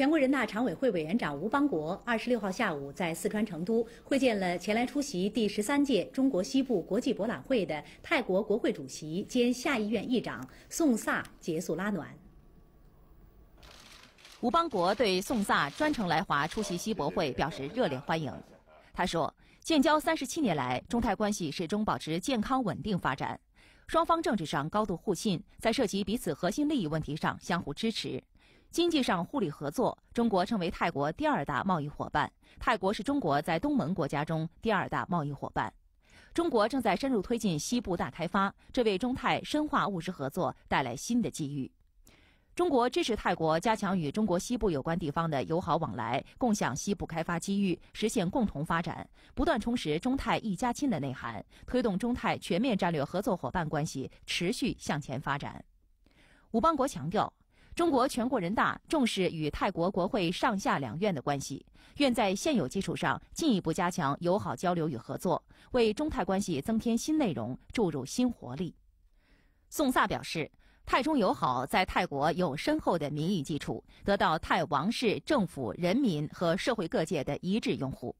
全国人大常委会委员长吴邦国二十六号下午在四川成都会见了前来出席第十三届中国西部国际博览会的泰国国会主席兼下议院议长宋萨·结束拉暖。吴邦国对宋萨专程来华出席西博会表示热烈欢迎。他说，建交三十七年来，中泰关系始终保持健康稳定发展，双方政治上高度互信，在涉及彼此核心利益问题上相互支持。经济上互利合作，中国成为泰国第二大贸易伙伴，泰国是中国在东盟国家中第二大贸易伙伴。中国正在深入推进西部大开发，这为中泰深化务实合作带来新的机遇。中国支持泰国加强与中国西部有关地方的友好往来，共享西部开发机遇，实现共同发展，不断充实中泰一家亲的内涵，推动中泰全面战略合作伙伴关系持续向前发展。武邦国强调。中国全国人大重视与泰国国会上下两院的关系，愿在现有基础上进一步加强友好交流与合作，为中泰关系增添新内容、注入新活力。宋萨表示，泰中友好在泰国有深厚的民意基础，得到泰王室、政府、人民和社会各界的一致拥护。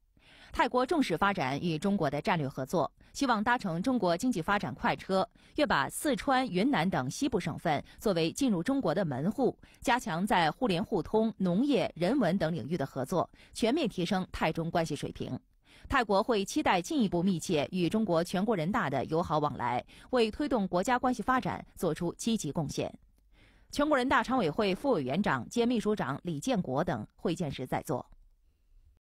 泰国重视发展与中国的战略合作，希望搭乘中国经济发展快车，愿把四川、云南等西部省份作为进入中国的门户，加强在互联互通、农业、人文等领域的合作，全面提升泰中关系水平。泰国会期待进一步密切与中国全国人大的友好往来，为推动国家关系发展作出积极贡献。全国人大常委会副委员长兼秘书长李建国等会见时在座。